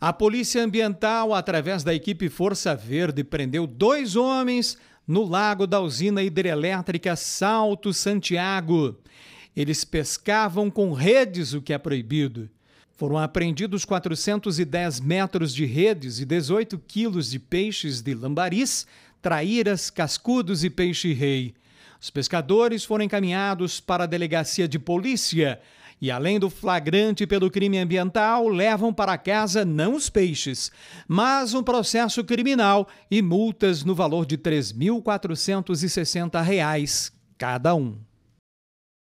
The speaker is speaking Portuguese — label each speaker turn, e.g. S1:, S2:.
S1: A Polícia Ambiental, através da equipe Força Verde, prendeu dois homens no lago da usina hidrelétrica Salto Santiago. Eles pescavam com redes, o que é proibido. Foram apreendidos 410 metros de redes e 18 quilos de peixes de lambaris, traíras, cascudos e peixe-rei. Os pescadores foram encaminhados para a delegacia de polícia e, além do flagrante pelo crime ambiental, levam para casa não os peixes, mas um processo criminal e multas no valor de R$ 3.460 cada um.